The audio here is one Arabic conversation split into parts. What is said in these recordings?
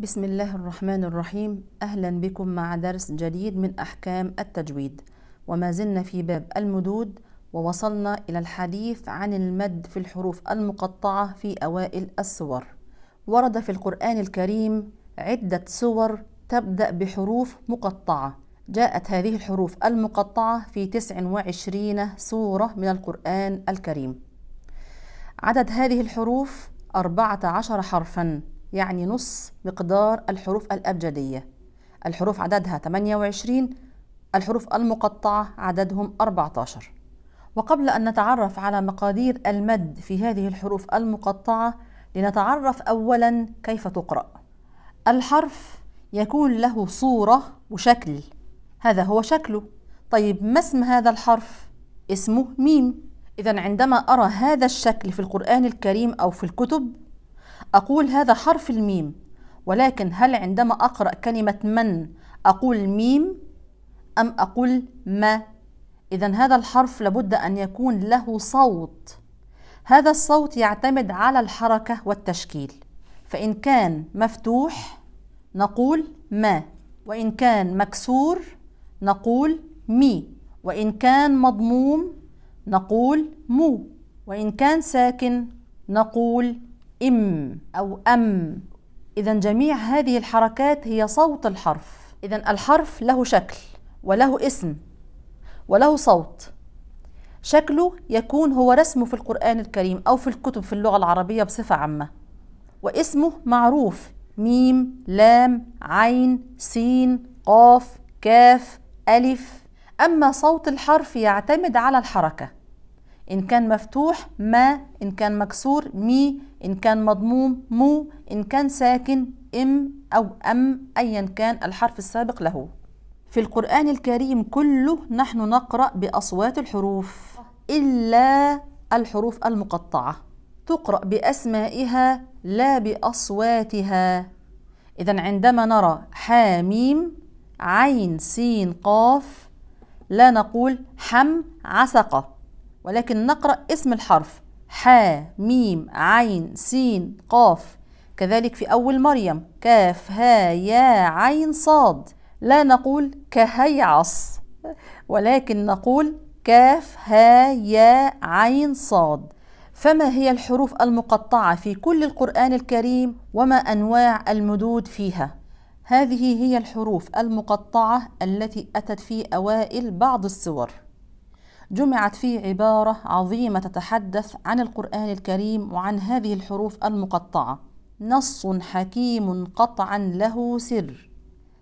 بسم الله الرحمن الرحيم أهلا بكم مع درس جديد من أحكام التجويد وما زلنا في باب المدود ووصلنا إلى الحديث عن المد في الحروف المقطعة في أوائل السور ورد في القرآن الكريم عدة سور تبدأ بحروف مقطعة جاءت هذه الحروف المقطعة في 29 سورة من القرآن الكريم عدد هذه الحروف 14 حرفاً يعني نص مقدار الحروف الأبجدية الحروف عددها 28 الحروف المقطعة عددهم 14 وقبل أن نتعرف على مقادير المد في هذه الحروف المقطعة لنتعرف أولا كيف تقرأ الحرف يكون له صورة وشكل هذا هو شكله طيب ما اسم هذا الحرف؟ اسمه ميم إذا عندما أرى هذا الشكل في القرآن الكريم أو في الكتب أقول هذا حرف الميم ولكن هل عندما أقرأ كلمة من أقول ميم أم أقول ما إذا هذا الحرف لابد أن يكون له صوت هذا الصوت يعتمد على الحركة والتشكيل فإن كان مفتوح نقول ما وإن كان مكسور نقول مي وإن كان مضموم نقول مو وإن كان ساكن نقول إم أو أم إذا جميع هذه الحركات هي صوت الحرف إذا الحرف له شكل وله اسم وله صوت شكله يكون هو رسمه في القرآن الكريم أو في الكتب في اللغة العربية بصفة عامة واسمه معروف ميم لام عين سين قاف كاف ألف أما صوت الحرف يعتمد على الحركة إن كان مفتوح ما إن كان مكسور مي إن كان مضموم مو إن كان ساكن إم أو أم أيا كان الحرف السابق له في القرآن الكريم كله نحن نقرأ بأصوات الحروف إلا الحروف المقطعة تقرأ بأسمائها لا بأصواتها إذا عندما نرى حاميم عين سين قاف لا نقول حم عسقة ولكن نقرأ اسم الحرف ح ميم عين سين قاف كذلك في أول مريم كاف ها يا عين صاد لا نقول كهيعص ولكن نقول كاف ها يا عين صاد فما هي الحروف المقطعة في كل القرآن الكريم وما أنواع المدود فيها؟ هذه هي الحروف المقطعة التي أتت في أوائل بعض السور جمعت فيه عبارة عظيمة تتحدث عن القرآن الكريم وعن هذه الحروف المقطعة نص حكيم قطعا له سر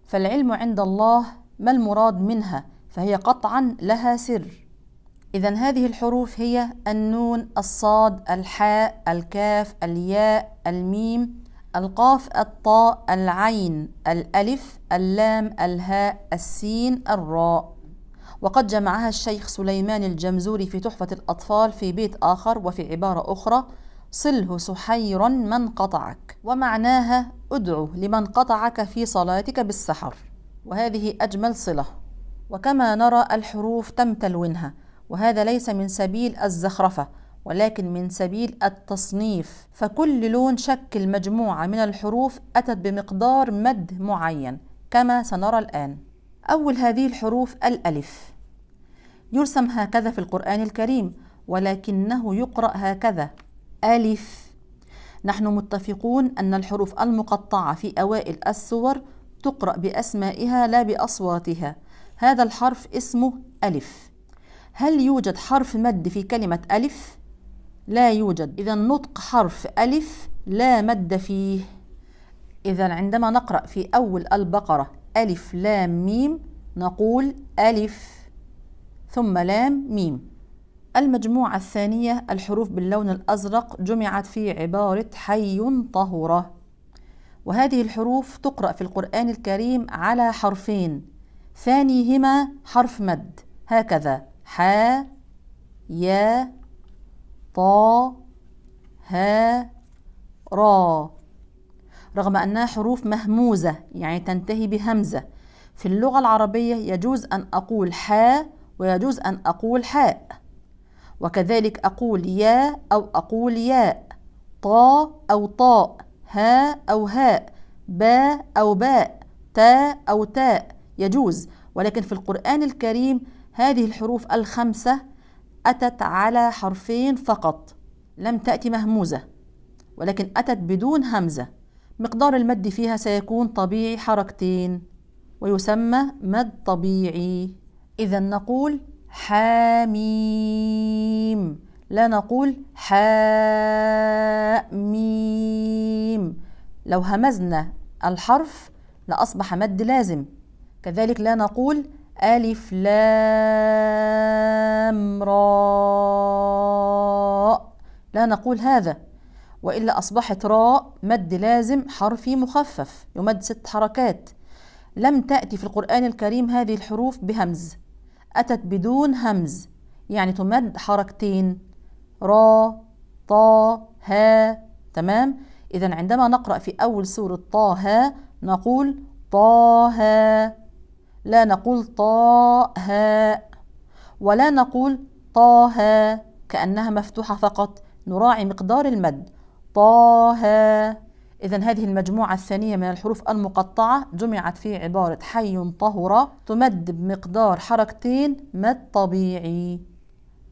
فالعلم عند الله ما المراد منها فهي قطعا لها سر إذا هذه الحروف هي النون الصاد الحاء الكاف الياء الميم القاف الطاء العين الألف اللام الهاء السين الراء وقد جمعها الشيخ سليمان الجمزوري في تحفة الأطفال في بيت آخر وفي عبارة أخرى صله سحيرا من قطعك ومعناها ادعو لمن قطعك في صلاتك بالسحر وهذه أجمل صلة وكما نرى الحروف تم تلوينها وهذا ليس من سبيل الزخرفة ولكن من سبيل التصنيف فكل لون شكل مجموعة من الحروف أتت بمقدار مد معين كما سنرى الآن أول هذه الحروف الألف يرسم هكذا في القرآن الكريم ولكنه يقرأ هكذا ألف نحن متفقون أن الحروف المقطعة في أوائل السور تقرأ بأسمائها لا بأصواتها هذا الحرف اسمه ألف هل يوجد حرف مد في كلمة ألف؟ لا يوجد إذا نطق حرف ألف لا مد فيه إذا عندما نقرأ في أول البقرة ألف لام ميم نقول ألف ثم لام ميم المجموعة الثانية الحروف باللون الأزرق جمعت في عبارة حي طهرة وهذه الحروف تقرأ في القرآن الكريم على حرفين ثانيهما حرف مد هكذا حا يا طا ها را رغم أنها حروف مهموزة يعني تنتهي بهمزة في اللغة العربية يجوز أن أقول حاء ويجوز أن أقول حاء وكذلك أقول يا أو أقول ياء طا أو طاء ها أو هاء با أو باء تا أو تاء يجوز ولكن في القرآن الكريم هذه الحروف الخمسة أتت على حرفين فقط لم تأتي مهموزة ولكن أتت بدون همزة مقدار المد فيها سيكون طبيعي حركتين ويسمى مد طبيعي إذا نقول حاميم لا نقول حاميم لو همزنا الحرف لأصبح مد لازم كذلك لا نقول ألف لام راء لا نقول هذا وإلا أصبحت راء مد لازم حرفي مخفف يمد ست حركات لم تأتي في القرآن الكريم هذه الحروف بهمز أتت بدون همز يعني تمد حركتين را طا ها تمام إذا عندما نقرأ في أول سورة طه نقول طه لا نقول طه ولا نقول طه كأنها مفتوحة فقط نراعي مقدار المد طه إذا هذه المجموعة الثانية من الحروف المقطعة جمعت في عبارة حي طهر تمد بمقدار حركتين مد طبيعي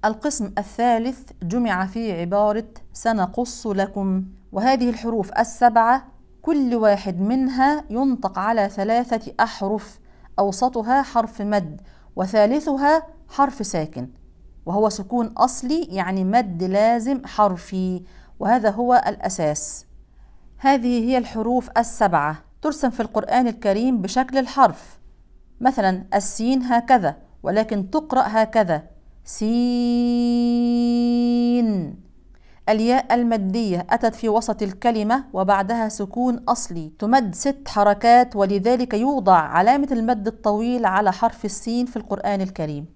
القسم الثالث جمع في عبارة سنقص لكم وهذه الحروف السبعة كل واحد منها ينطق على ثلاثة أحرف أوسطها حرف مد وثالثها حرف ساكن وهو سكون أصلي يعني مد لازم حرفي وهذا هو الأساس هذه هي الحروف السبعة ترسم في القرآن الكريم بشكل الحرف مثلا السين هكذا ولكن تقرأ هكذا سين الياء المادية أتت في وسط الكلمة وبعدها سكون أصلي تمد ست حركات ولذلك يوضع علامة المد الطويل على حرف السين في القرآن الكريم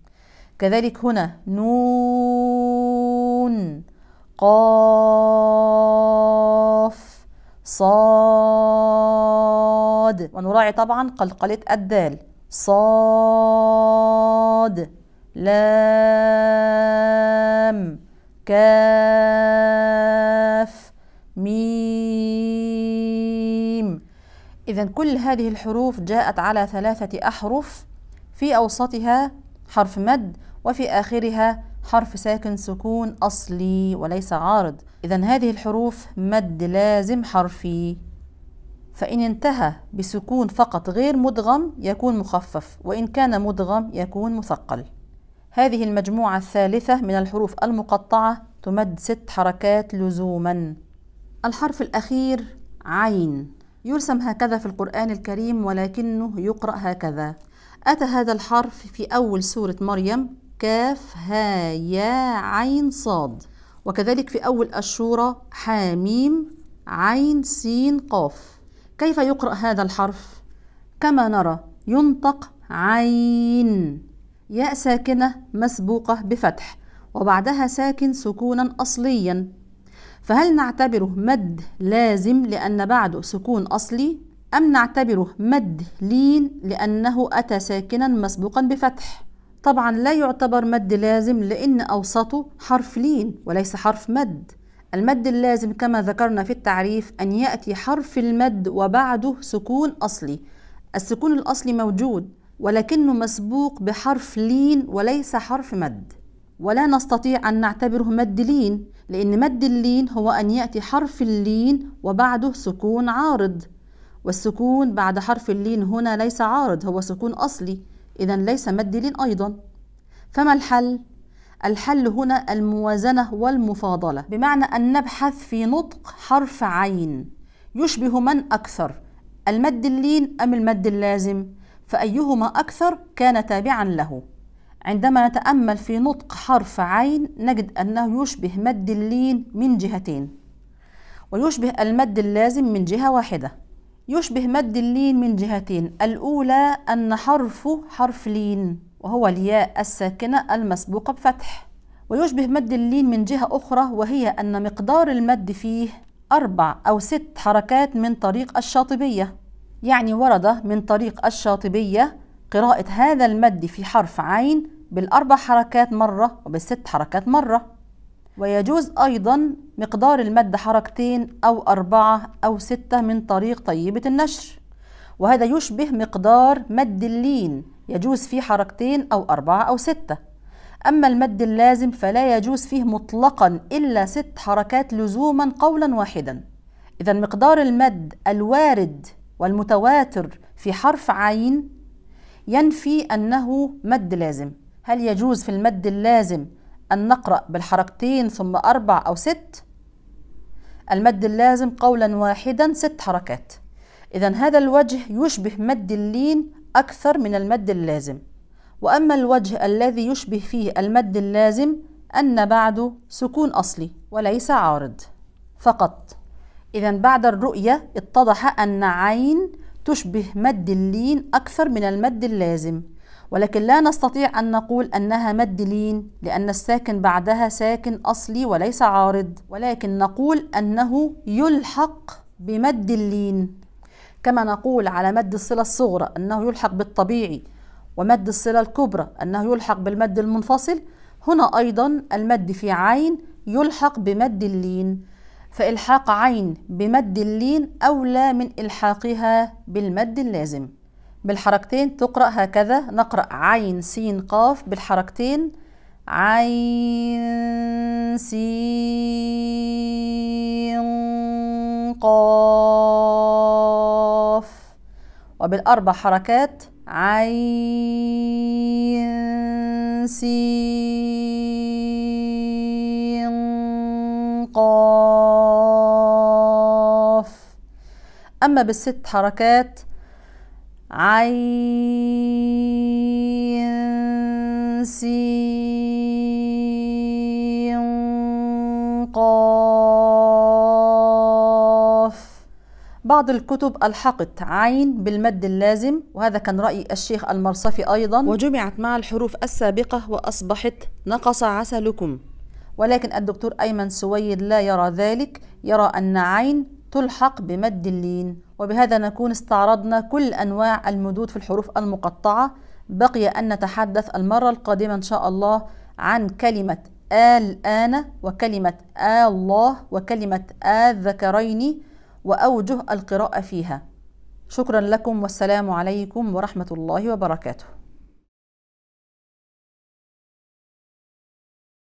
كذلك هنا نون قاف صاد ونراعي طبعا قلقلة الدال صاد لام كاف ميم إذا كل هذه الحروف جاءت على ثلاثة أحرف في أوسطها حرف مد وفي آخرها حرف ساكن سكون أصلي وليس عارض إذا هذه الحروف مد لازم حرفي فإن انتهى بسكون فقط غير مدغم يكون مخفف وإن كان مدغم يكون مثقل هذه المجموعة الثالثة من الحروف المقطعة تمد ست حركات لزوما الحرف الأخير عين يرسم هكذا في القرآن الكريم ولكنه يقرأ هكذا أتى هذا الحرف في أول سورة مريم كاف ها يا عين صاد وكذلك في أول الشورى حاميم عين سين قاف كيف يقرأ هذا الحرف؟ كما نرى ينطق عين ياء ساكنة مسبوقة بفتح وبعدها ساكن سكونا أصليا فهل نعتبره مد لازم لأن بعده سكون أصلي أم نعتبره مد لين لأنه أتى ساكنا مسبوقا بفتح؟ طبعا لا يعتبر مد لازم لأن أوسطه حرف لين وليس حرف مد المد اللازم كما ذكرنا في التعريف أن يأتي حرف المد وبعده سكون أصلي السكون الأصلي موجود ولكنه مسبوق بحرف لين وليس حرف مد ولا نستطيع أن نعتبره مد لين لأن مد اللين هو أن يأتي حرف اللين وبعده سكون عارض والسكون بعد حرف اللين هنا ليس عارض هو سكون أصلي إذا ليس لين أيضا فما الحل؟ الحل هنا الموازنة والمفاضلة بمعنى أن نبحث في نطق حرف عين يشبه من أكثر المد اللين أم المد اللازم فأيهما أكثر كان تابعا له عندما نتأمل في نطق حرف عين نجد أنه يشبه مد اللين من جهتين ويشبه المد اللازم من جهة واحدة يشبه مد اللين من جهتين الأولى أن حرفه حرف لين وهو الياء الساكنة المسبوقة بفتح ويشبه مد اللين من جهة أخرى وهي أن مقدار المد فيه أربع أو ست حركات من طريق الشاطبية يعني ورد من طريق الشاطبية قراءة هذا المد في حرف عين بالأربع حركات مرة وبالست حركات مرة ويجوز أيضا مقدار المد حركتين أو أربعة أو ستة من طريق طيبة النشر وهذا يشبه مقدار مد اللين يجوز فيه حركتين أو أربعة أو ستة أما المد اللازم فلا يجوز فيه مطلقا إلا ست حركات لزوما قولا واحدا إذا مقدار المد الوارد والمتواتر في حرف عين ينفي أنه مد لازم هل يجوز في المد اللازم أن نقرأ بالحركتين ثم أربع أو ست المد اللازم قولا واحدا ست حركات إذا هذا الوجه يشبه مد اللين أكثر من المد اللازم وأما الوجه الذي يشبه فيه المد اللازم أن بعده سكون أصلي وليس عارض فقط إذا بعد الرؤية اتضح أن عين تشبه مد اللين أكثر من المد اللازم ولكن لا نستطيع أن نقول أنها مد لين لأن الساكن بعدها ساكن أصلي وليس عارض ولكن نقول أنه يلحق بمد اللين كما نقول على مد الصلة الصغرى أنه يلحق بالطبيعي ومد الصلة الكبرى أنه يلحق بالمد المنفصل هنا أيضا المد في عين يلحق بمد اللين فإلحاق عين بمد اللين أولى من إلحاقها بالمد اللازم بالحركتين تقرأ هكذا نقرأ عين سين قاف بالحركتين عين سين قاف وبالأربع حركات عين سين قاف أما بالست حركات عين قاف بعض الكتب ألحقت عين بالمد اللازم وهذا كان رأي الشيخ المرصفي أيضا وجمعت مع الحروف السابقة وأصبحت نقص عسلكم ولكن الدكتور أيمن سويد لا يرى ذلك يرى أن عين تلحق بمد اللين وبهذا نكون استعرضنا كل أنواع المدود في الحروف المقطعة بقي أن نتحدث المرة القادمة إن شاء الله عن كلمة الآن وكلمة الله وكلمة الذكرين وأوجه القراءة فيها شكرا لكم والسلام عليكم ورحمة الله وبركاته